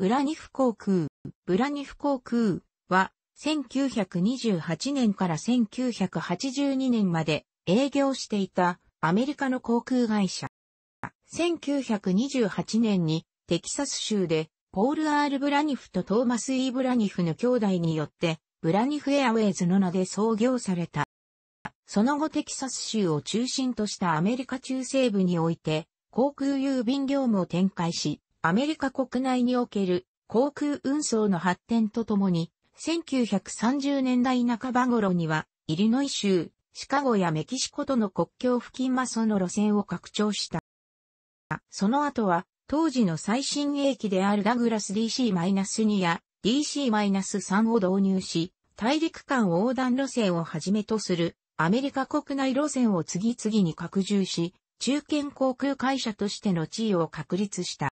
ウラニフ航空、ブラニフ航空は、1928年から1982年まで営業していたアメリカの航空会社。1928年にテキサス州でポール・アール・ブラニフとトーマス・イ、ーブラニフの兄弟によってブラニフエアウェイズの名で創業された。その後テキサス州を中心としたアメリカ中西部において航空郵便業務を展開し、アメリカ国内における航空運送の発展とともに、1930年代半ば頃には、イリノイ州、シカゴやメキシコとの国境付近マその路線を拡張した。その後は、当時の最新鋭機であるダグラス DC-2 や DC-3 を導入し、大陸間横断路線をはじめとするアメリカ国内路線を次々に拡充し、中堅航空会社としての地位を確立した。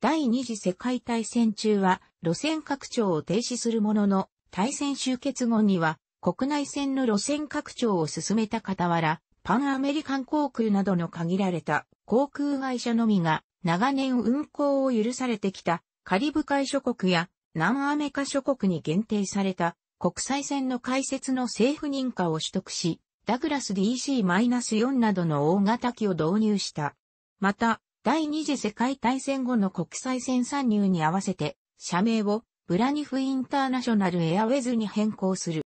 第二次世界大戦中は路線拡張を停止するものの、大戦終結後には国内線の路線拡張を進めた傍ら、パンアメリカン航空などの限られた航空会社のみが長年運航を許されてきたカリブ海諸国や南アメカ諸国に限定された国際線の開設の政府認可を取得し、ダグラス DC-4 などの大型機を導入した。また、第二次世界大戦後の国際線参入に合わせて、社名をブラニフインターナショナルエアウェズに変更する。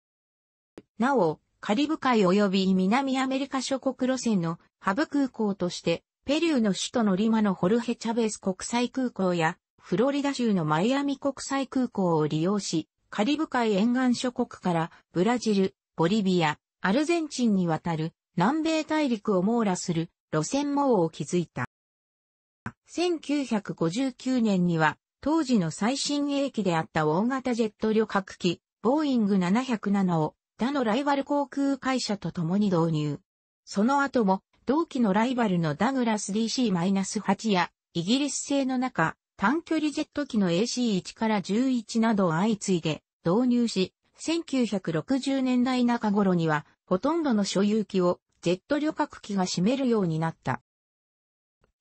なお、カリブ海及び南アメリカ諸国路線のハブ空港として、ペルーの首都のリマのホルヘ・チャベス国際空港や、フロリダ州のマイアミ国際空港を利用し、カリブ海沿岸諸国からブラジル、ボリビア、アルゼンチンに渡る南米大陸を網羅する路線網を築いた。1959年には、当時の最新鋭機であった大型ジェット旅客機、ボーイング707を他のライバル航空会社と共に導入。その後も、同期のライバルのダグラス DC-8 や、イギリス製の中、短距離ジェット機の AC1 から11などを相次いで導入し、1960年代中頃には、ほとんどの所有機をジェット旅客機が占めるようになった。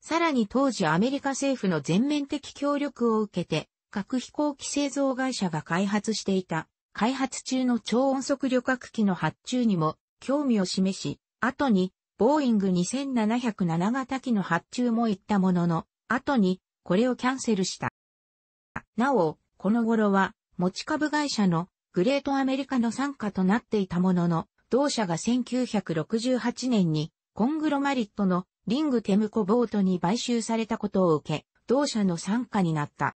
さらに当時アメリカ政府の全面的協力を受けて、核飛行機製造会社が開発していた、開発中の超音速旅客機の発注にも興味を示し、後に、ボーイング2707型機の発注も行ったものの、後に、これをキャンセルした。なお、この頃は、持ち株会社のグレートアメリカの参加となっていたものの、同社が1968年にコングロマリットのリングテムコボートに買収されたことを受け、同社の参加になった。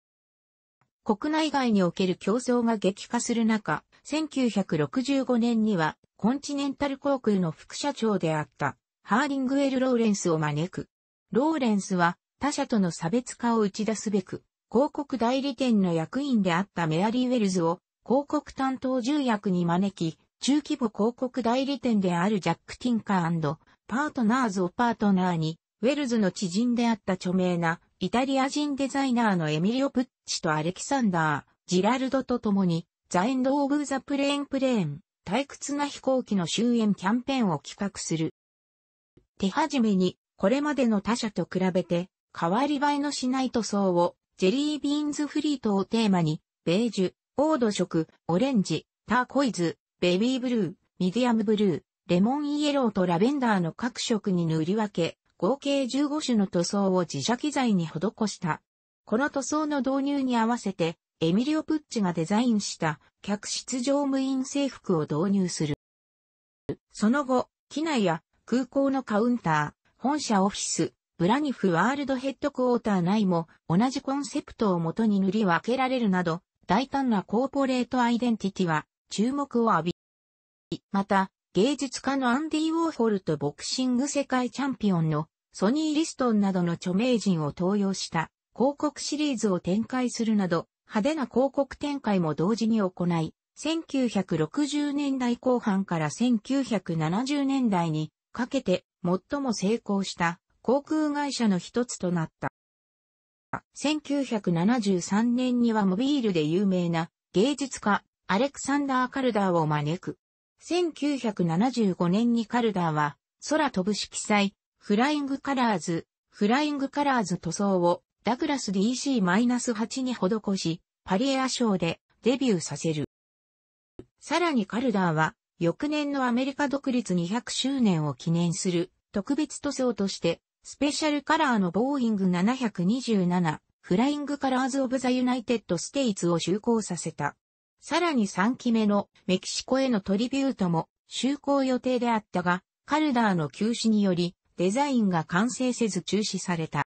国内外における競争が激化する中、1965年にはコンチネンタル航空の副社長であったハーリングウェル・ローレンスを招く。ローレンスは他社との差別化を打ち出すべく、広告代理店の役員であったメアリー・ウェルズを広告担当重役に招き、中規模広告代理店であるジャック・ティンカーパートナーズをパートナーに、ウェルズの知人であった著名なイタリア人デザイナーのエミリオ・プッチとアレキサンダー、ジラルドと共に、ザ・エンド・オブ・ザ・プレーン・プレーン、退屈な飛行機の終焉キャンペーンを企画する。手始めに、これまでの他社と比べて、変わり映えのしない塗装を、ジェリービーンズフリートをテーマに、ベージュ、オード色、オレンジ、ターコイズ、ベビーブルー、ミディアムブルー、レモンイエローとラベンダーの各色に塗り分け、合計15種の塗装を自社機材に施した。この塗装の導入に合わせて、エミリオ・プッチがデザインした客室乗務員制服を導入する。その後、機内や空港のカウンター、本社オフィス、ブラニフワールドヘッドクォーター内も同じコンセプトをもとに塗り分けられるなど、大胆なコーポレートアイデンティティは注目を浴び、また、芸術家のアンディ・ウォーホルとボクシング世界チャンピオンのソニー・リストンなどの著名人を登用した広告シリーズを展開するなど派手な広告展開も同時に行い、1960年代後半から1970年代にかけて最も成功した航空会社の一つとなった。1973年にはモビールで有名な芸術家アレクサンダー・カルダーを招く。1975年にカルダーは、空飛ぶ色彩、フライングカラーズ、フライングカラーズ塗装を、ダグラス DC-8 に施し、パリエア賞でデビューさせる。さらにカルダーは、翌年のアメリカ独立200周年を記念する特別塗装として、スペシャルカラーのボーイング727、フライングカラーズ・オブ・ザ・ユナイテッド・ステイツを就航させた。さらに3期目のメキシコへのトリビュートも就航予定であったが、カルダーの休止によりデザインが完成せず中止された。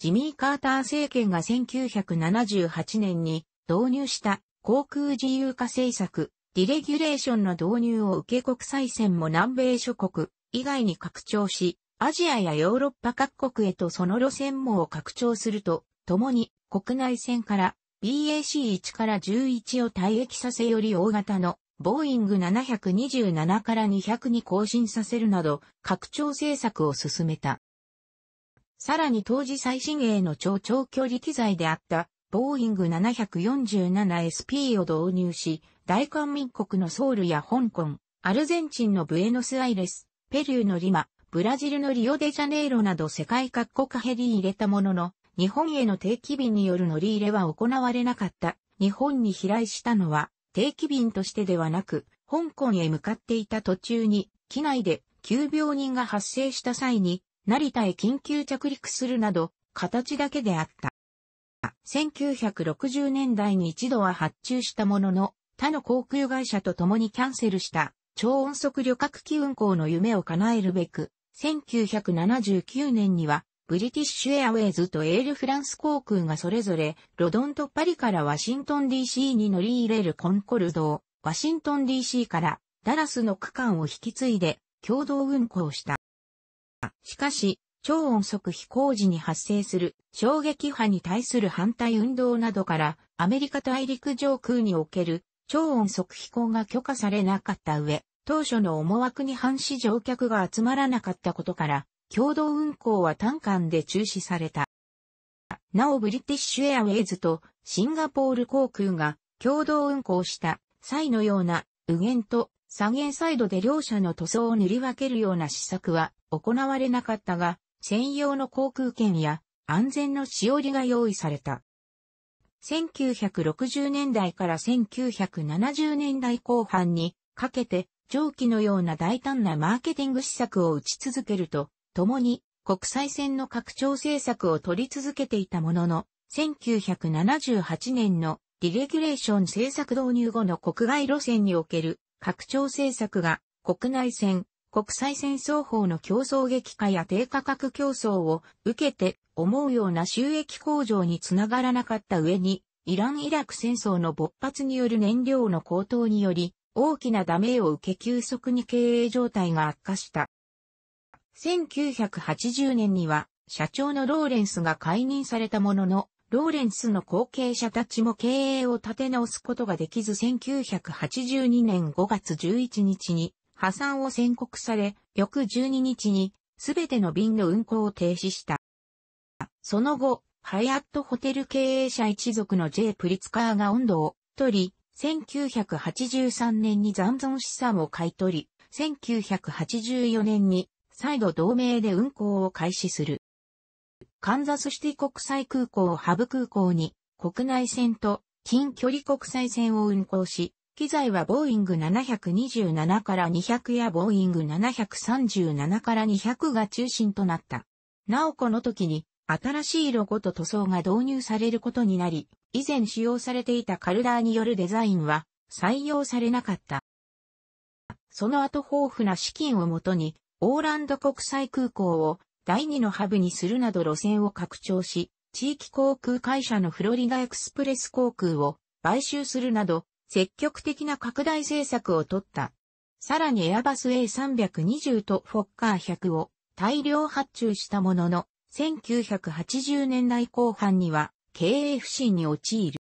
ジミー・カーター政権が1978年に導入した航空自由化政策、ディレギュレーションの導入を受け国際線も南米諸国以外に拡張し、アジアやヨーロッパ各国へとその路線網を拡張すると、共に国内線から BAC1 から11を退役させより大型のボーイング727から200に更新させるなど拡張政策を進めた。さらに当時最新鋭の超長距離機材であったボーイング 747SP を導入し、大韓民国のソウルや香港、アルゼンチンのブエノスアイレス、ペルーのリマ、ブラジルのリオデジャネイロなど世界各国ヘリ入れたものの、日本への定期便による乗り入れは行われなかった。日本に飛来したのは定期便としてではなく、香港へ向かっていた途中に、機内で急病人が発生した際に、成田へ緊急着陸するなど、形だけであった。1960年代に一度は発注したものの、他の航空会社と共にキャンセルした超音速旅客機運航の夢を叶えるべく、1979年にはブリティッシュエアウェイズとエールフランス航空がそれぞれ、ロドンとパリからワシントン DC に乗り入れるコンコルドを、ワシントン DC からダラスの区間を引き継いで、共同運行した。しかし、超音速飛行時に発生する衝撃波に対する反対運動などからアメリカ大陸上空における超音速飛行が許可されなかった上、当初の思惑に反し乗客が集まらなかったことから共同運行は単管で中止された。なおブリティッシュエアウェイズとシンガポール航空が共同運行した際のような右舷と左舷サイドで両者の塗装を塗り分けるような施策は行われなかったが、専用の航空券や安全のしおりが用意された。1960年代から1970年代後半にかけて上記のような大胆なマーケティング施策を打ち続けると、共に国際線の拡張政策を取り続けていたものの、1978年のディレギュレーション政策導入後の国外路線における拡張政策が国内線、国際線双方の競争激化や低価格競争を受けて思うような収益向上につながらなかった上に、イラン・イラク戦争の勃発による燃料の高騰により、大きなダメを受け急速に経営状態が悪化した。1980年には、社長のローレンスが解任されたものの、ローレンスの後継者たちも経営を立て直すことができず1982年5月11日に破産を宣告され、翌12日にすべての便の運行を停止した。その後、ハイアットホテル経営者一族の J. プリツカーが温度を取り、1983年に残存資産を買い取り、1984年に再度同盟で運航を開始する。カンザスシティ国際空港をハブ空港に国内線と近距離国際線を運航し、機材はボーイング727から200やボーイング737から200が中心となった。なおこの時に新しいロゴと塗装が導入されることになり、以前使用されていたカルダーによるデザインは採用されなかった。その後豊富な資金をもとにオーランド国際空港を第二のハブにするなど路線を拡張し、地域航空会社のフロリダエクスプレス航空を買収するなど、積極的な拡大政策を取った。さらにエアバス A320 とフォッカー100を大量発注したものの、1980年代後半には経営不振に陥る。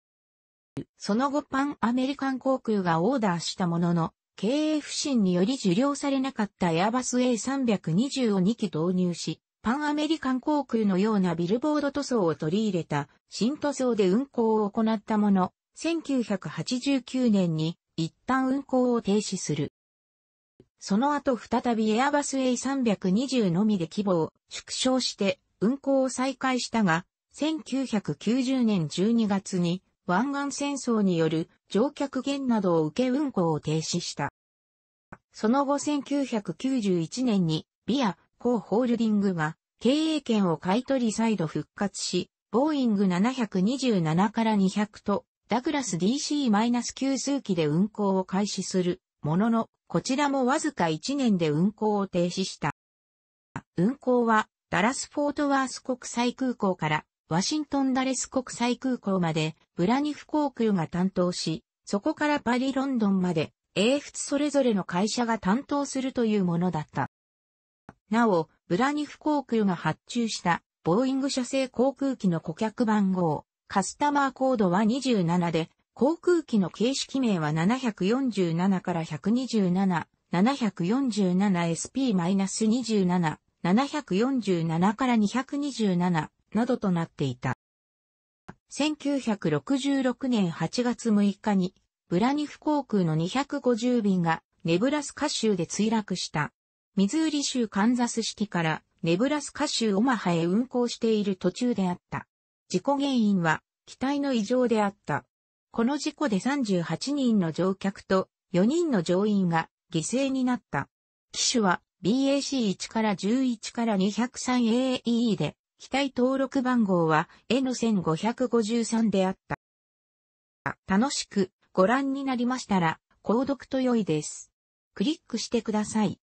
その後パンアメリカン航空がオーダーしたものの、経営不振により受領されなかったエアバス A320 を2機導入し、パンアメリカン航空のようなビルボード塗装を取り入れた新塗装で運航を行ったもの、1989年に一旦運航を停止する。その後再びエアバス A320 のみで規模を縮小して運航を再開したが、1990年12月に湾岸戦争による乗客減などを受け運行を停止した。その後1991年にビア、コーホールディングが経営権を買い取り再度復活し、ボーイング727から200とダグラス DC-9 数機で運行を開始するものの、こちらもわずか1年で運行を停止した。運行はダラス・フォートワース国際空港からワシントンダレス国際空港までブラニフ航空が担当し、そこからパリロンドンまで英仏それぞれの会社が担当するというものだった。なお、ブラニフ航空が発注したボーイング社製航空機の顧客番号、カスタマーコードは27で、航空機の形式名は747から127、747SP-27、747から227、などとなっていた。1966年8月6日に、ブラニフ航空の250便がネブラスカ州で墜落した。ミズーリ州カンザス式からネブラスカ州オマハへ運行している途中であった。事故原因は機体の異常であった。この事故で38人の乗客と4人の乗員が犠牲になった。機種は BAC1 から11から 203AE で機体登録番号は N1553 であった。楽しくご覧になりましたら、購読と良いです。クリックしてください。